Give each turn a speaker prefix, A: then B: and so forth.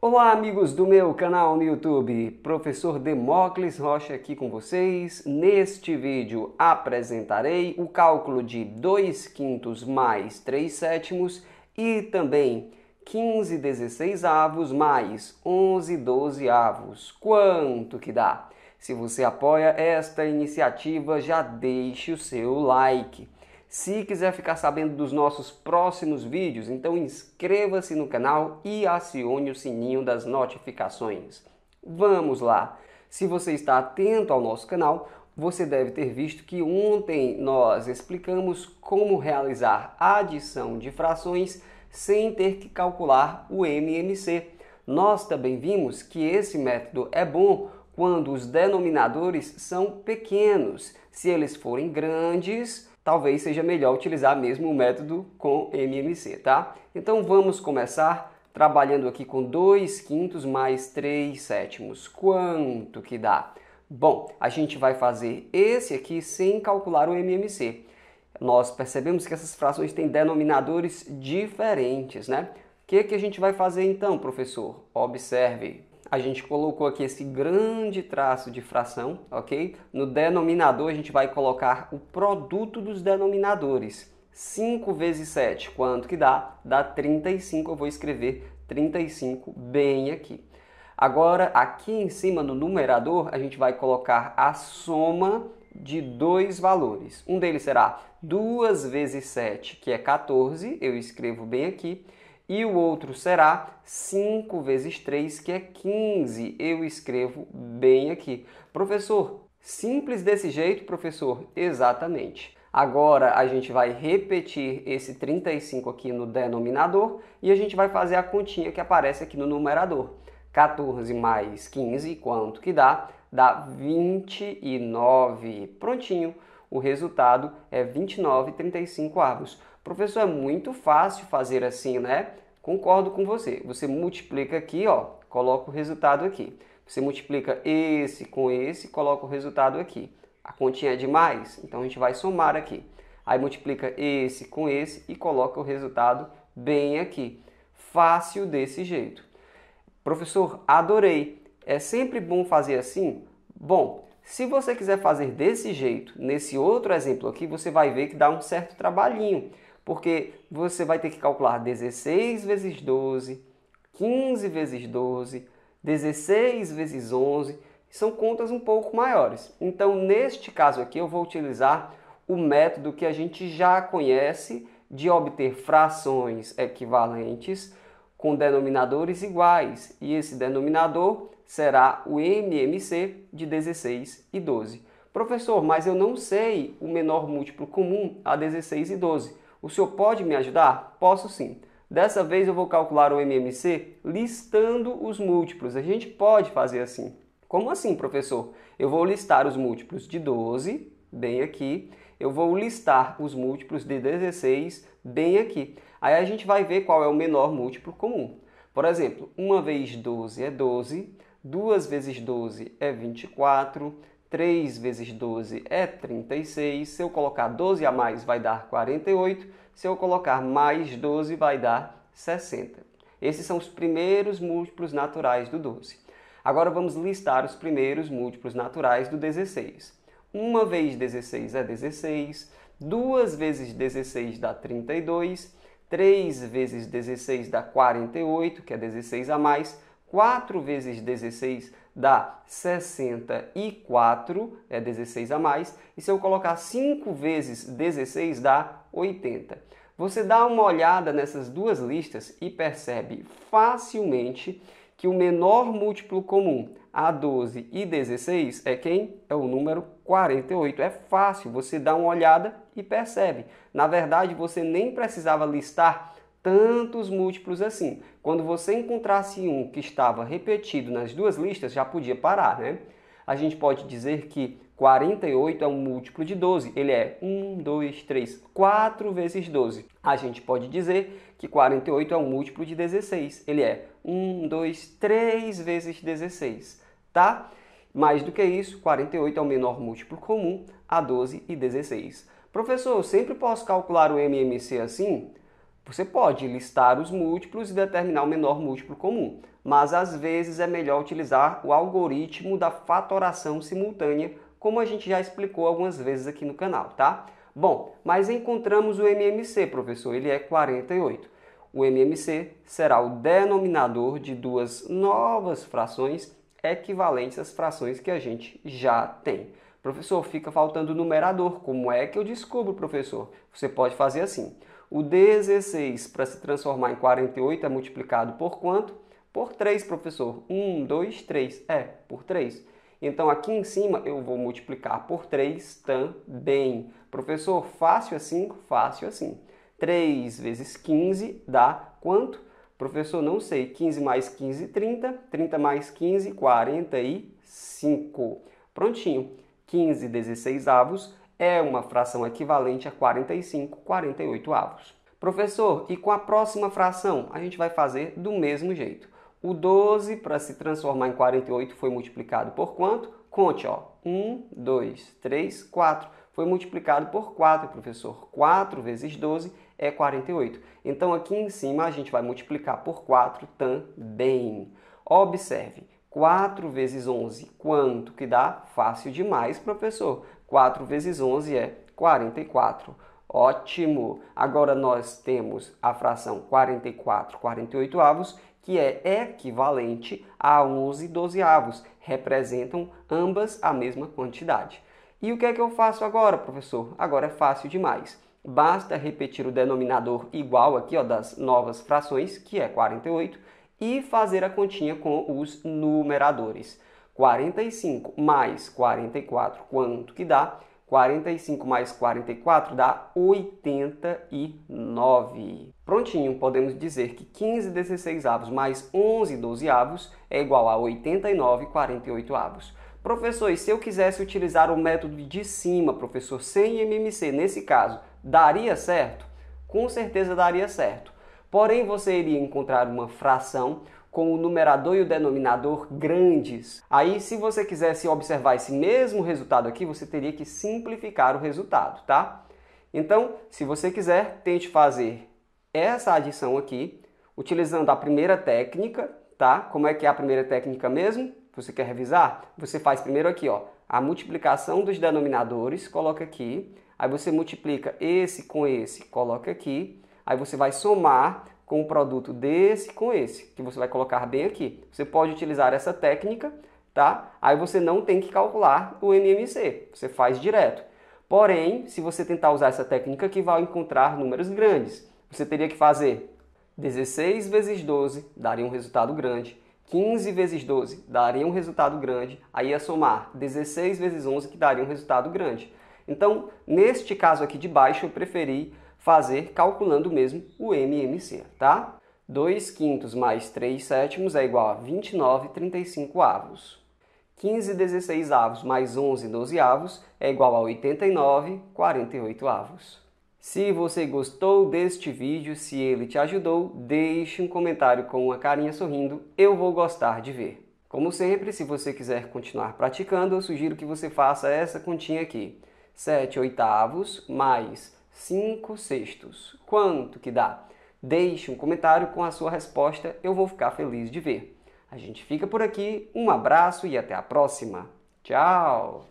A: Olá, amigos do meu canal no YouTube, professor Demócles Rocha aqui com vocês. Neste vídeo apresentarei o cálculo de 2 quintos mais 3 sétimos e também 15 16 avos mais 11 12 avos. Quanto que dá? Se você apoia esta iniciativa, já deixe o seu like. Se quiser ficar sabendo dos nossos próximos vídeos, então inscreva-se no canal e acione o sininho das notificações. Vamos lá! Se você está atento ao nosso canal, você deve ter visto que ontem nós explicamos como realizar adição de frações sem ter que calcular o MMC. Nós também vimos que esse método é bom quando os denominadores são pequenos. Se eles forem grandes, talvez seja melhor utilizar mesmo o método com MMC, tá? Então vamos começar trabalhando aqui com 2 quintos mais 3 sétimos. Quanto que dá? Bom, a gente vai fazer esse aqui sem calcular o MMC. Nós percebemos que essas frações têm denominadores diferentes, né? O que, que a gente vai fazer então, professor? Observe a gente colocou aqui esse grande traço de fração, ok? No denominador, a gente vai colocar o produto dos denominadores. 5 vezes 7, quanto que dá? Dá 35, eu vou escrever 35 bem aqui. Agora, aqui em cima no numerador, a gente vai colocar a soma de dois valores. Um deles será 2 vezes 7, que é 14, eu escrevo bem aqui e o outro será 5 vezes 3, que é 15. Eu escrevo bem aqui. Professor, simples desse jeito, professor? Exatamente. Agora a gente vai repetir esse 35 aqui no denominador e a gente vai fazer a continha que aparece aqui no numerador. 14 mais 15, quanto que dá? Dá 29. Prontinho. O resultado é 29 35 avos. Professor, é muito fácil fazer assim, né? Concordo com você. Você multiplica aqui, ó, coloca o resultado aqui. Você multiplica esse com esse, coloca o resultado aqui. A continha é demais, então a gente vai somar aqui. Aí multiplica esse com esse e coloca o resultado bem aqui. Fácil desse jeito. Professor, adorei. É sempre bom fazer assim? Bom, se você quiser fazer desse jeito, nesse outro exemplo aqui, você vai ver que dá um certo trabalhinho porque você vai ter que calcular 16 vezes 12, 15 vezes 12, 16 vezes 11, são contas um pouco maiores. Então, neste caso aqui, eu vou utilizar o método que a gente já conhece de obter frações equivalentes com denominadores iguais, e esse denominador será o MMC de 16 e 12. Professor, mas eu não sei o menor múltiplo comum a 16 e 12. O senhor pode me ajudar? Posso sim. Dessa vez eu vou calcular o MMC listando os múltiplos. A gente pode fazer assim. Como assim, professor? Eu vou listar os múltiplos de 12, bem aqui. Eu vou listar os múltiplos de 16, bem aqui. Aí a gente vai ver qual é o menor múltiplo comum. Por exemplo, 1 vez 12 é 12, 2 vezes 12 é 24, 3 vezes 12 é 36. Se eu colocar 12 a mais, vai dar 48. Se eu colocar mais 12, vai dar 60. Esses são os primeiros múltiplos naturais do 12. Agora vamos listar os primeiros múltiplos naturais do 16. 1 vez 16 é 16, 2 vezes 16 dá 32, 3 vezes 16 dá 48, que é 16 a mais, 4 vezes 16 dá dá 64, é 16 a mais, e se eu colocar 5 vezes 16 dá 80. Você dá uma olhada nessas duas listas e percebe facilmente que o menor múltiplo comum a 12 e 16 é quem? É o número 48. É fácil, você dá uma olhada e percebe. Na verdade, você nem precisava listar tantos múltiplos assim. Quando você encontrasse um que estava repetido nas duas listas, já podia parar, né? A gente pode dizer que 48 é um múltiplo de 12. Ele é 1, 2, 3, 4 vezes 12. A gente pode dizer que 48 é um múltiplo de 16. Ele é 1, 2, 3 vezes 16, tá? Mais do que isso, 48 é o menor múltiplo comum a 12 e 16. Professor, eu sempre posso calcular o MMC assim? Você pode listar os múltiplos e determinar o menor múltiplo comum, mas às vezes é melhor utilizar o algoritmo da fatoração simultânea, como a gente já explicou algumas vezes aqui no canal, tá? Bom, mas encontramos o MMC, professor, ele é 48. O MMC será o denominador de duas novas frações equivalentes às frações que a gente já tem. Professor, fica faltando o numerador. Como é que eu descubro, professor? Você pode fazer assim. O 16 para se transformar em 48 é multiplicado por quanto? Por 3, professor. 1, 2, 3. É, por 3. Então aqui em cima eu vou multiplicar por 3 também. Professor, fácil assim? Fácil assim. É 3 vezes 15 dá quanto? Professor, não sei. 15 mais 15, 30. 30 mais 15, 45. Prontinho. 15 16 avos é uma fração equivalente a 45 48 avos. Professor, e com a próxima fração a gente vai fazer do mesmo jeito. O 12 para se transformar em 48 foi multiplicado por quanto? Conte, ó. 1, 2, 3, 4. Foi multiplicado por 4, professor. 4 vezes 12 é 48. Então aqui em cima a gente vai multiplicar por 4 também. Observe, 4 vezes 11, quanto que dá? Fácil demais, professor. 4 vezes 11 é 44. Ótimo! Agora nós temos a fração 44 48 avos, que é equivalente a 11 12 avos. Representam ambas a mesma quantidade. E o que é que eu faço agora, professor? Agora é fácil demais. Basta repetir o denominador igual aqui ó, das novas frações, que é 48, e fazer a continha com os numeradores. 45 mais 44, quanto que dá? 45 mais 44 dá 89. Prontinho, podemos dizer que 15 16 avos mais 11 12 avos é igual a 89 48 avos. Professor, e se eu quisesse utilizar o método de cima, professor, sem MMC, nesse caso, daria certo? Com certeza daria certo. Porém, você iria encontrar uma fração com o numerador e o denominador grandes. Aí, se você quisesse observar esse mesmo resultado aqui, você teria que simplificar o resultado, tá? Então, se você quiser, tente fazer essa adição aqui, utilizando a primeira técnica, tá? Como é que é a primeira técnica mesmo? Você quer revisar? Você faz primeiro aqui, ó, a multiplicação dos denominadores, coloca aqui. Aí você multiplica esse com esse, coloca aqui. Aí você vai somar com o produto desse com esse, que você vai colocar bem aqui. Você pode utilizar essa técnica, tá? Aí você não tem que calcular o mmc você faz direto. Porém, se você tentar usar essa técnica aqui, vai encontrar números grandes. Você teria que fazer 16 vezes 12, daria um resultado grande. 15 vezes 12 daria um resultado grande, aí ia somar 16 vezes 11 que daria um resultado grande. Então, neste caso aqui de baixo, eu preferi fazer calculando mesmo o MMC, tá? 2 quintos mais 3 sétimos é igual a 29 35 avos. 15 16 avos mais 11 12 avos é igual a 89 48 avos. Se você gostou deste vídeo, se ele te ajudou, deixe um comentário com uma carinha sorrindo, eu vou gostar de ver. Como sempre, se você quiser continuar praticando, eu sugiro que você faça essa continha aqui. 7 oitavos mais 5 sextos. Quanto que dá? Deixe um comentário com a sua resposta, eu vou ficar feliz de ver. A gente fica por aqui, um abraço e até a próxima. Tchau!